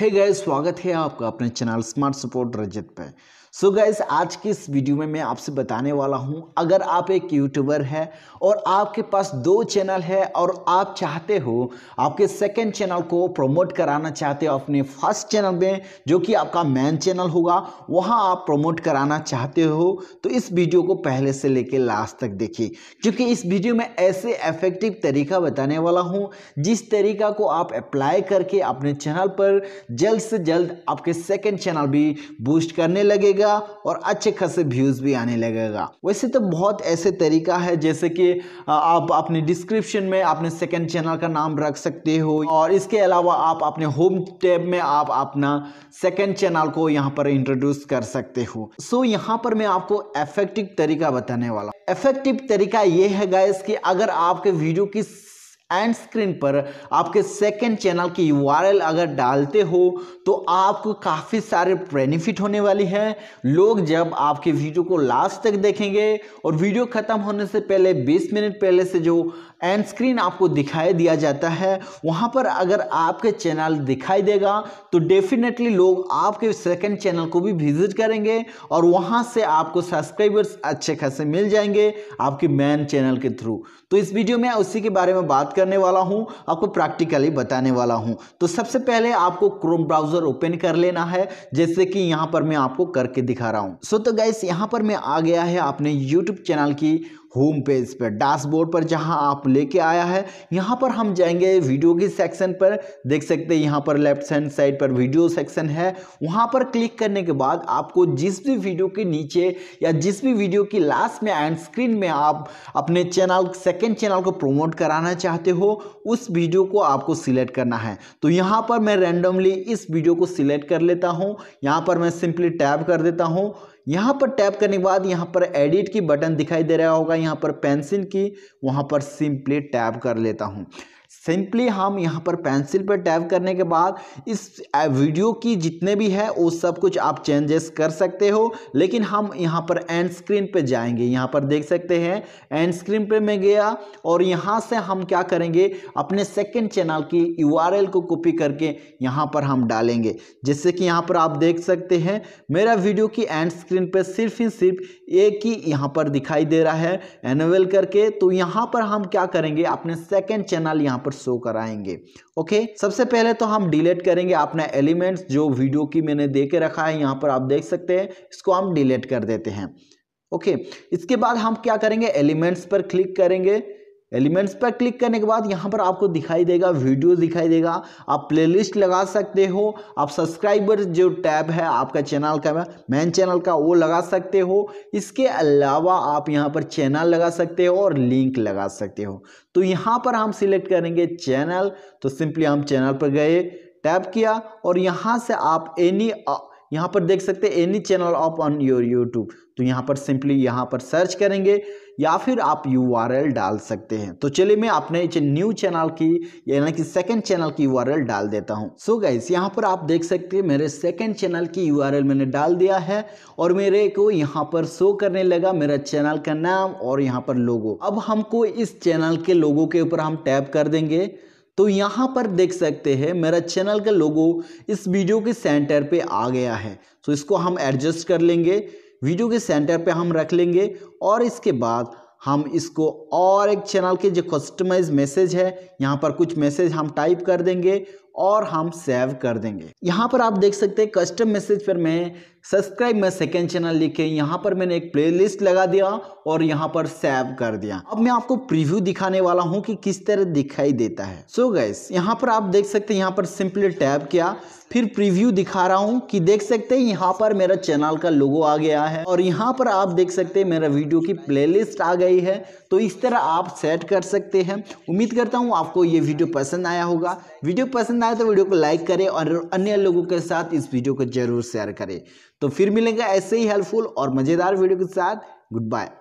हे hey gas स्वागत है आपका अपने चैनल स्मार्ट सपोर्ट रजत पे सो so गैस आज की इस वीडियो में मैं आपसे बताने वाला हूं अगर आप एक यूट्यूबर है और आपके पास दो चैनल है और आप चाहते हो आपके सेकंड चैनल को प्रमोट कराना चाहते हो अपने फर्स्ट चैनल में जो कि आपका मेन चैनल होगा वहां आप प्रमोट कराना चाहते हो तो इस वीडियो को पहले से लेकर लास्ट तक देखिए क्योंकि इस वीडियो में ऐसे इफेक्टिव तरीका बताने वाला हूँ जिस तरीका को आप अप्लाई करके अपने चैनल पर जल्द से जल्द आपके सेकंड चैनल भी बूस्ट करने लगेगा और अच्छे खासे व्यूज़ भी आने लगेगा वैसे तो बहुत ऐसे तरीका है जैसे कि आप अपने डिस्क्रिप्शन में अपने सेकंड चैनल का नाम रख सकते हो और इसके अलावा आप अपने होम टैब में आप अपना सेकेंड चैनल को यहाँ पर इंट्रोड्यूस कर सकते हो सो so, यहाँ पर मैं आपको इफेक्टिव तरीका बताने वाला इफेक्टिव तरीका यह है गाइस कि अगर आपके वीडियो की एंड स्क्रीन पर आपके सेकेंड चैनल की यू अगर डालते हो तो आपको काफ़ी सारे बेनिफिट होने वाली है लोग जब आपके वीडियो को लास्ट तक देखेंगे और वीडियो ख़त्म होने से पहले 20 मिनट पहले से जो एंड स्क्रीन आपको दिखाई दिया जाता है वहाँ पर अगर आपके चैनल दिखाई देगा तो डेफिनेटली लोग आपके सेकंड चैनल को भी विजिट करेंगे और वहाँ से आपको सब्सक्राइबर्स अच्छे खासे मिल जाएंगे आपके मेन चैनल के थ्रू तो इस वीडियो में उसी के बारे में बात करने वाला हूँ आपको प्रैक्टिकली बताने वाला हूँ तो सबसे पहले आपको क्रोम ब्राउज़र ओपन कर लेना है जैसे कि यहाँ पर मैं आपको करके दिखा रहा हूँ सो तो गैस यहाँ पर मैं आ गया है अपने यूट्यूब चैनल की होम पेज पर डैशबोर्ड पर जहाँ आप लेके आया है यहाँ पर हम जाएंगे वीडियो के सेक्शन पर देख सकते हैं यहाँ पर लेफ्ट हैंड साइड पर वीडियो सेक्शन है वहाँ पर क्लिक करने के बाद आपको जिस भी वीडियो के नीचे या जिस भी वीडियो की लास्ट में एंड स्क्रीन में आप अपने चैनल सेकेंड चैनल को प्रोमोट कराना चाहते हो उस वीडियो को आपको सिलेक्ट करना है तो यहाँ पर मैं रेंडमली इस वीडियो को सिलेक्ट कर लेता हूँ यहाँ पर मैं सिंपली टैप कर देता हूँ यहाँ पर टैप करने के बाद यहाँ पर एडिट की बटन दिखाई दे रहा होगा यहाँ पर पेंसिल की वहाँ पर सिंपली टैप कर लेता हूँ सिंपली हम यहाँ पर पेंसिल पर टैप करने के बाद इस वीडियो की जितने भी है वो सब कुछ आप चेंजेस कर सकते हो लेकिन हम यहाँ पर एंड स्क्रीन पे जाएंगे यहाँ पर देख सकते हैं एंड स्क्रीन पे मैं गया और यहाँ से हम क्या करेंगे अपने सेकंड चैनल की यूआरएल को कॉपी करके यहाँ पर हम डालेंगे जैसे कि यहाँ पर आप देख सकते हैं मेरा वीडियो की एंड स्क्रीन पर सिर्फ ही सिर्फ एक ही यहाँ पर दिखाई दे रहा है एनोवेल करके तो यहाँ पर हम क्या करेंगे अपने सेकेंड चैनल यहाँ यहाँ पर शो कराएंगे ओके सबसे पहले तो हम डिलीट करेंगे अपना एलिमेंट्स जो वीडियो की मैंने दे के रखा है यहाँ पर आप देख सकते हैं इसको हम डिलीट कर देते हैं ओके इसके बाद हम क्या करेंगे एलिमेंट्स पर क्लिक करेंगे एलिमेंट्स पर क्लिक करने के बाद यहाँ पर आपको दिखाई देगा वीडियो दिखाई देगा आप प्लेलिस्ट लगा सकते हो आप सब्सक्राइबर जो टैब है आपका चैनल का मेन चैनल का वो लगा सकते हो इसके अलावा आप यहाँ पर चैनल लगा सकते हो और लिंक लगा सकते हो तो यहाँ पर हम सिलेक्ट करेंगे चैनल तो सिंपली हम चैनल पर गए टैप किया और यहाँ से आप एनी यहाँ पर देख सकते हैं any channel of on your YouTube तो यहाँ पर सिंपली यहाँ पर सर्च करेंगे या फिर आप यू डाल सकते हैं तो चलिए मैं अपने न्यू चैनल की यानी कि सेकंड चैनल की यू डाल देता हूँ सो गाइस यहाँ पर आप देख सकते हैं मेरे सेकंड चैनल की यू मैंने डाल दिया है और मेरे को यहाँ पर शो करने लगा मेरा चैनल का नाम और यहाँ पर लोगो अब हमको इस चैनल के लोगों के ऊपर हम टैप कर देंगे तो यहाँ पर देख सकते हैं मेरा चैनल का लोगो इस वीडियो के सेंटर पे आ गया है तो इसको हम एडजस्ट कर लेंगे वीडियो के सेंटर पे हम रख लेंगे और इसके बाद हम इसको और एक चैनल के जो कस्टमाइज मैसेज है यहाँ पर कुछ मैसेज हम टाइप कर देंगे और हम सेव कर देंगे यहाँ पर आप देख सकते हैं कस्टम मैसेज पर मैं सब्सक्राइब मैं सेकेंड चैनल लिखे यहाँ पर मैंने एक प्लेलिस्ट लगा दिया और यहाँ पर सेव कर दिया अब मैं आपको प्रीव्यू दिखाने वाला हूँ कि किस तरह दिखाई देता है सो so गैस यहाँ पर आप देख सकते हैं यहाँ पर सिंपली टैब किया फिर प्रीव्यू दिखा रहा हूँ कि देख सकते हैं यहाँ पर मेरा चैनल का लोगो आ गया है और यहाँ पर आप देख सकते हैं मेरा वीडियो की प्लेलिस्ट आ गई है तो इस तरह आप सेट कर सकते हैं उम्मीद करता हूँ आपको ये वीडियो पसंद आया होगा वीडियो पसंद पसंद आए तो वीडियो को लाइक करें और अन्य लोगों के साथ इस वीडियो को जरूर शेयर करें तो फिर मिलेंगे ऐसे ही हेल्पफुल और मज़ेदार वीडियो के साथ गुड बाय